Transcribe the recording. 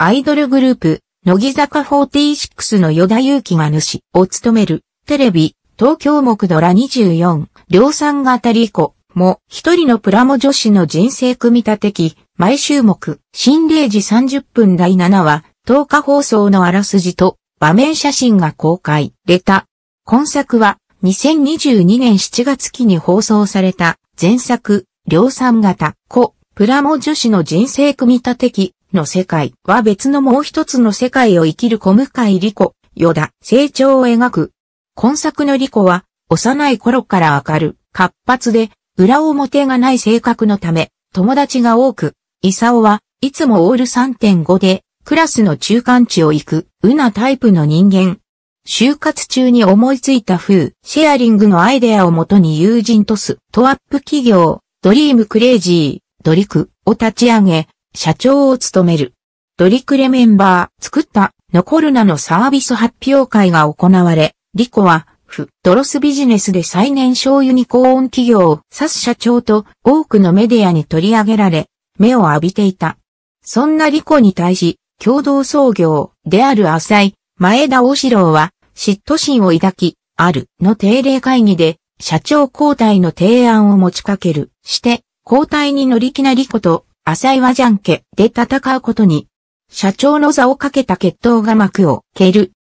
アイドルグループ、乃木坂46の与田祐希が主を務める、テレビ、東京木ドラ24、量産型リコ、も、一人のプラモ女子の人生組み立て機、毎週目、新0時30分第7話、10日放送のあらすじと、場面写真が公開、出た。今作は、2022年7月期に放送された、前作、量産型、子、プラモ女子の人生組み立て機、の世界は別のもう一つの世界を生きる小向井理子、ヨダ、成長を描く。今作の理子は、幼い頃から明る、活発で、裏表がない性格のため、友達が多く、イサオはいつもオール3.5で、クラスの中間値を行く、うなタイプの人間。就活中に思いついた風、シェアリングのアイデアをもとに友人とす、トアップ企業、ドリームクレイジー、ドリクを立ち上げ、社長を務める。ドリクレメンバー、作った、のコルナのサービス発表会が行われ、リコは、フ、ドロスビジネスで最年少ユニコーン企業、サス社長と多くのメディアに取り上げられ、目を浴びていた。そんなリコに対し、共同創業である浅井、前田大志郎は、嫉妬心を抱き、あるの定例会議で、社長交代の提案を持ちかける、して、交代に乗り気なリコと浅井はじゃんけで戦うことに、社長の座をかけた決闘が幕を蹴る。